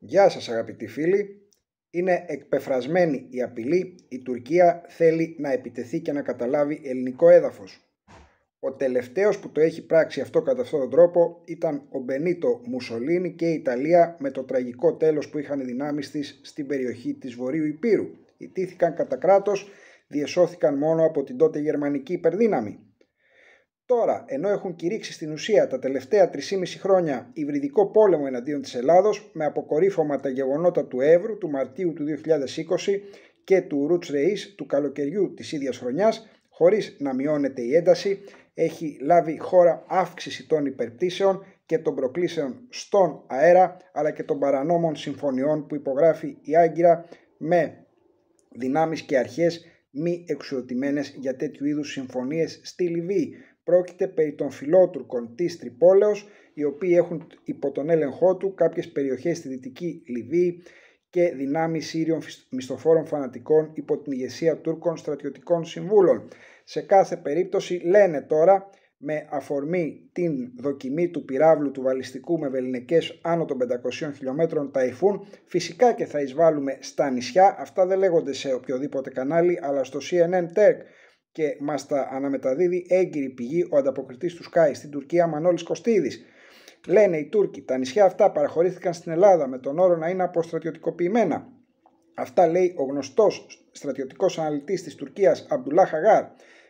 Γεια σας αγαπητοί φίλοι. Είναι εκπεφρασμένη η απειλή. Η Τουρκία θέλει να επιτεθεί και να καταλάβει ελληνικό έδαφος. Ο τελευταίος που το έχει πράξει αυτό κατά αυτόν τον τρόπο ήταν ο Μπενίτο Μουσολίνη και η Ιταλία με το τραγικό τέλος που είχαν οι δυνάμεις της στην περιοχή της Βορείου Υπήρου. Ιτήθηκαν κατά κράτος, διεσώθηκαν μόνο από την τότε γερμανική υπερδύναμη. Τώρα, ενώ έχουν κηρύξει στην ουσία τα τελευταία 3,5 χρόνια υβριδικό πόλεμο εναντίον της Ελλάδος με αποκορύφωμα τα γεγονότα του Εύρου του Μαρτίου του 2020 και του Ρουτς Ρεΐς του καλοκαιριού της ίδιας χρονιάς, χωρίς να μειώνεται η ένταση, έχει λάβει χώρα αύξηση των υπερπτήσεων και των προκλήσεων στον αέρα αλλά και των παρανόμων συμφωνιών που υπογράφει η Άγκυρα με δυνάμεις και αρχές μη εξουδοτημένες για τέτοιου είδους συμφωνίες στη Λιβύη Πρόκειται περί των φιλότουρκων της Τρυπόλεως, οι οποίοι έχουν υπό τον έλεγχό του κάποιες περιοχές στη Δυτική Λιβύη και δυνάμεις Σύριων μισθοφόρων φανατικών υπό την ηγεσία Τούρκων στρατιωτικών συμβούλων. Σε κάθε περίπτωση λένε τώρα με αφορμή την δοκιμή του πυράβλου του βαλιστικού με βεληνικές άνω των 500 χιλιόμετρων ταϊφούν φυσικά και θα εισβάλλουμε στα νησιά αυτά δεν λέγονται σε οποιοδήποτε κανάλι αλλά στο CNN Tech και μας τα αναμεταδίδει έγκυρη πηγή ο ανταποκριτής του ΣΚΑΙ στην Τουρκία Μανώλης Κωστίδης. Λένε οι Τούρκοι, τα νησιά αυτά παραχωρήθηκαν στην Ελλάδα με τον όρο να είναι αποστρατιωτικοποιημένα. Αυτά λέει ο γνωστός, στρατιωτικός αναλυτής της Τουρκίας Αμπτουλά Χαγάρ.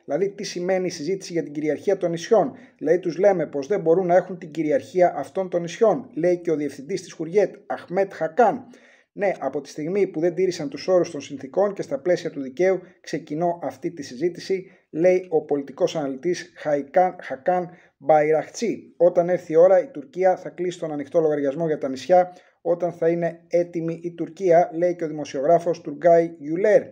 Δηλαδή τι σημαίνει η συζήτηση για την κυριαρχία των νησιών. Δηλαδή τους λέμε πως δεν μπορούν να έχουν την κυριαρχία αυτών των νησιών. Λέει και ο διευθυντής της Χουριέτ Αχμέτ Χακάν. Ναι, από τη στιγμή που δεν τήρησαν τους όρους των συνθήκων και στα πλαίσια του δικαίου, ξεκινώ αυτή τη συζήτηση, λέει ο πολιτικός αναλυτής Χακάν Μπαϊραχτσί. Όταν έρθει η ώρα, η Τουρκία θα κλείσει τον ανοιχτό λογαριασμό για τα νησιά. Όταν θα είναι έτοιμη η Τουρκία, λέει και ο δημοσιογράφος Τουργκάι Γιουλέρ.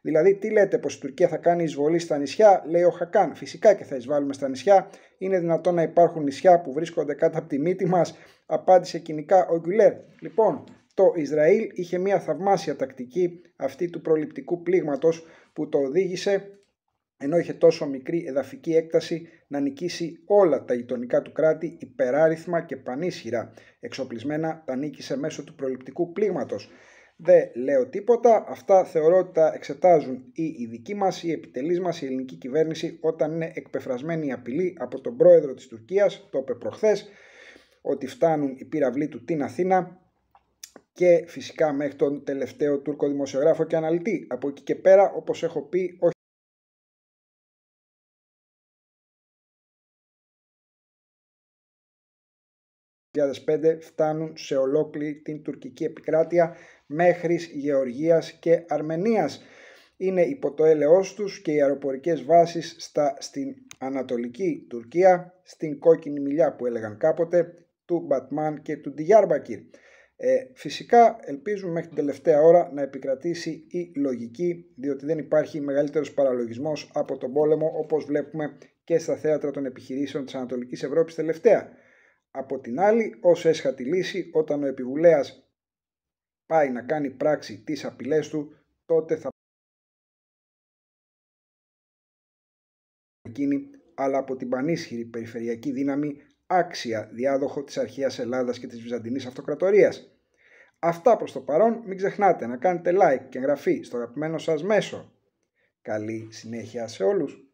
Δηλαδή, τι λέτε, πως η Τουρκία θα κάνει εισβολή στα νησιά, λέει ο Χακάν. Φυσικά και θα εισβάλλουμε στα νησιά. Είναι δυνατόν να υπάρχουν νησιά που βρίσκονται κάτω από τη μύτη μας, απάντησε κοινικά ο Γιουλέρ. Λοιπόν, το Ισραήλ είχε μια θαυμάσια τακτική αυτή του προληπτικού πλήγματος που το οδήγησε ενώ είχε τόσο μικρή εδαφική έκταση να νικήσει όλα τα γειτονικά του κράτη υπεράριθμα και πανίσχυρα. Εξοπλισμένα τα νίκησε μέσω του προληπτικού πλήγματος. Δεν λέω τίποτα, αυτά θεωρώ ότι τα εξετάζουν ή οι ειδικοί μας, οι επιτελείς μας, η ελληνική κυβέρνηση όταν είναι εκπεφρασμένη η απειλή από τον πρόεδρο της Τουρκίας, το είπε προχθές, ότι φτάνουν οι πύραυλοι του την Αθήνα και φυσικά μέχρι τον τελευταίο Τούρκο δημοσιογράφο και αναλυτή. Από εκεί και πέρα, όπως έχω πει, όχι φτάνουν σε ολόκληρη την τουρκική επικράτεια μέχρι Γεωργίας και Αρμενίας. Είναι υπό το έλεος τους και οι αεροπορικές βάσεις στα, στην Ανατολική Τουρκία, στην Κόκκινη Μιλιά που έλεγαν κάποτε, του Μπατμάν και του Ντιγιάρμπακυρ. Ε, φυσικά ελπίζουμε μέχρι την τελευταία ώρα να επικρατήσει η λογική διότι δεν υπάρχει μεγαλύτερος παραλογισμός από τον πόλεμο όπως βλέπουμε και στα θέατρα των επιχειρήσεων της Ανατολικής Ευρώπης τελευταία. Από την άλλη, ως έσχατη λύση, όταν ο επιβουλέας πάει να κάνει πράξη τις απειλές του, τότε θα εκείνη, αλλά από την πανίσχυρη περιφερειακή δύναμη άξια διάδοχο της αρχαίας Ελλάδας και της Βυζαντινής Αυτοκρατορίας. Αυτά προς το παρόν μην ξεχνάτε να κάνετε like και εγγραφή στο αγαπημένο σας μέσο. Καλή συνέχεια σε όλους!